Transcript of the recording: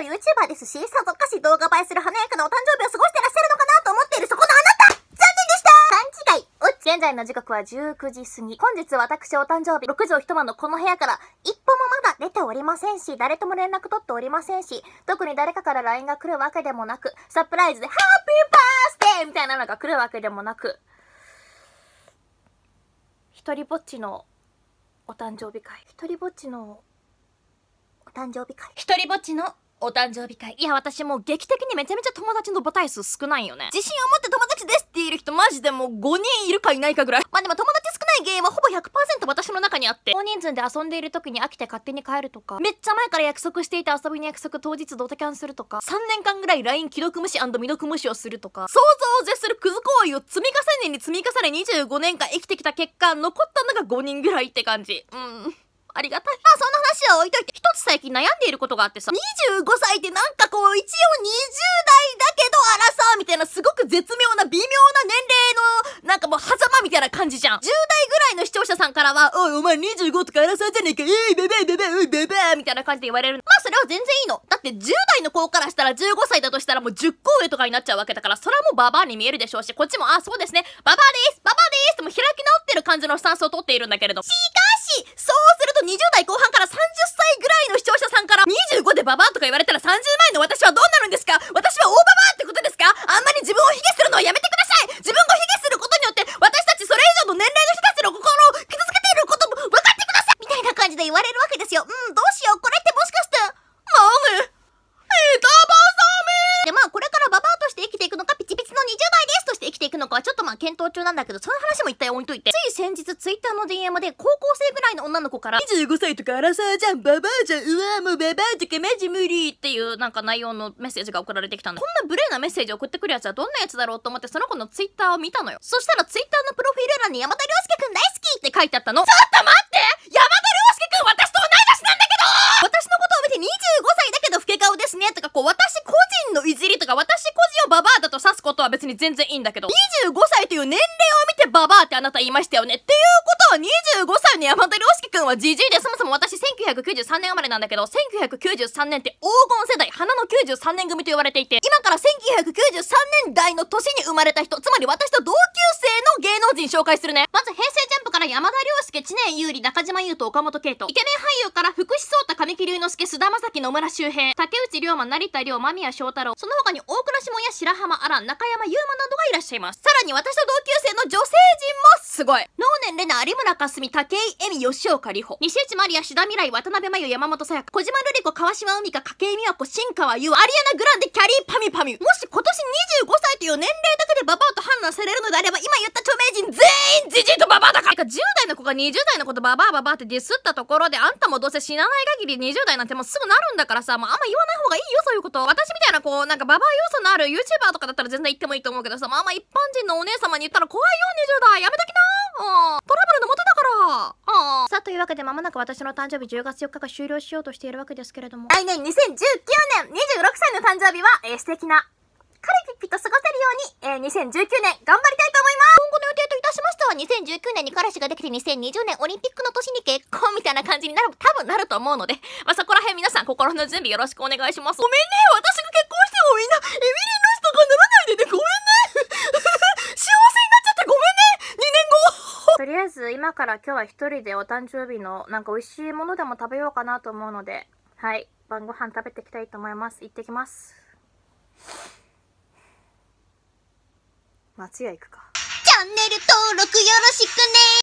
元 YouTuber ですし、さぞかし動画映えする華やかなお誕生日を過ごしてらっしゃるのかなと思っているそこのあなた残念でした勘違い現在の時刻は19時過ぎ。本日私お誕生日、6畳一間のこの部屋から一歩もまだ出ておりませんし、誰とも連絡取っておりませんし、特に誰かから LINE が来るわけでもなく、サプライズでハッピーバースデーみたいなのが来るわけでもなく、一人ぼっちのお誕生日会。一人ぼっちのお誕生日会。一人ぼっちのお誕生日会。いや、私もう劇的にめちゃめちゃ友達の母体数少ないよね。自信を持って友達ですって言える人マジでもう5人いるかいないかぐらい。まあでも友達少ない原因はほぼ100%私の中にあって。大人数で遊んでいる時に飽きて勝手に帰るとか、めっちゃ前から約束していた遊びの約束当日ドタキャンするとか、3年間ぐらい LINE 既読無視未読無視をするとか、想像を絶するクズ行為を積み重ねに積み重ね25年間生きてきた結果、残ったのが5人ぐらいって感じ。うん。ありがたい。まあそんな話は置いといて、一つ最近悩んでいることがあってさ、25歳ってなんかこう、一応20代だけどあらさ、みたいなすごく絶妙な微妙な年齢の、なんかもう狭間みたいな感じじゃん。10代ぐらいの視聴者さんからは、おいお前25とかあらさじゃねえか、えー、べべべべ、うべべ、みたいな感じで言われる。まあそれは全然いいの。だって10代の子からしたら15歳だとしたらもう10個上とかになっちゃうわけだから、それはもうババアに見えるでしょうし、こっちも、あ、そうですね、ババアですババアですってもう開き直ってる感じのスタンスをとっているんだけれど。30前の私はどうなるんですか私は大ババってことですかあんまり自分を卑下するのはやめてください自分を卑下することによって私たちそれ以上の年齢の人たちの心を傷つけていることも分かってくださいみたいな感じで言われるわけですよ。うん、どうしよう。これってもしかして、マム、板挟みで、まあくのかはちょっとまあ検討中なんだけど、その話も一体置いといて、つい先日ツイッターの DM で高校生ぐらいの女の子から、25歳とかアラサーじゃん、ババアじゃん、うわーもうババアとかマジ無理っていうなんか内容のメッセージが送られてきたんこんな無礼なメッセージ送ってくるやつはどんなやつだろうと思って、その子のツイッターを見たのよ。そしたらツイッターのプロフィール欄に山田涼介くん大好きって書いてあったの。ちょっと待って山田別に全然いいんだけど。25歳という年齢を見てババアってあなた言いましたよね。っていうことは25歳の山田涼介くんはじじいで、そもそも私1993年生まれなんだけど、1993年って黄金世代、花の93年組と言われていて、今から1993年代の年に生まれた人、つまり私と同級生の芸能人紹介するね。まず平成から山田涼介、知念優里、中島優斗、岡本圭人。イケメン俳優から福士蒼太、神木隆之介、菅田将暉、野村周平、竹内涼真、成田涼、間宮祥太郎。その他に大倉志門や白浜アラン、中山優馬などがいらっしゃいます。さらに私と同級生の女性陣もすごい。能年玲奈、有村架純、武井恵美、吉岡里帆。西内マリア、志田未来、渡辺真由、山本さやか、小島瑠璃子、川島海香、筧美和子、新川優、アリアナ・グランデ、キャリー・パミパミ。もし今年25歳という年齢が20代のことババばババってディスったところで、あんたもどうせ死なない限り20代なんてもうすぐなるんだからさ、もうあんま言わない方がいいよ、そういうこと。私みたいなこう、なんかババ要素のある YouTuber とかだったら全然言ってもいいと思うけどさ、まあまあ一般人のお姉様に言ったら怖いよ、20代。やめときなトラブルのもとだからさあ、というわけで間もなく私の誕生日10月4日が終了しようとしているわけですけれども。来年2019年26歳の誕生日は、えー、素敵な彼ピッと過ごせるように、えー、2019年頑張りたいと2019年に彼氏ができて2020年オリンピックの年に結婚みたいな感じになる、多分なると思うので、まあ、そこら辺皆さん心の準備よろしくお願いします。ごめんね私が結婚してもみんな、エミリーロスとかならないでね、ごめんね幸せ になっちゃってごめんね !2 年後とりあえず今から今日は一人でお誕生日のなんか美味しいものでも食べようかなと思うので、はい、晩ご飯食べていきたいと思います。行ってきます。松屋行くか。ンネル登録よろしくね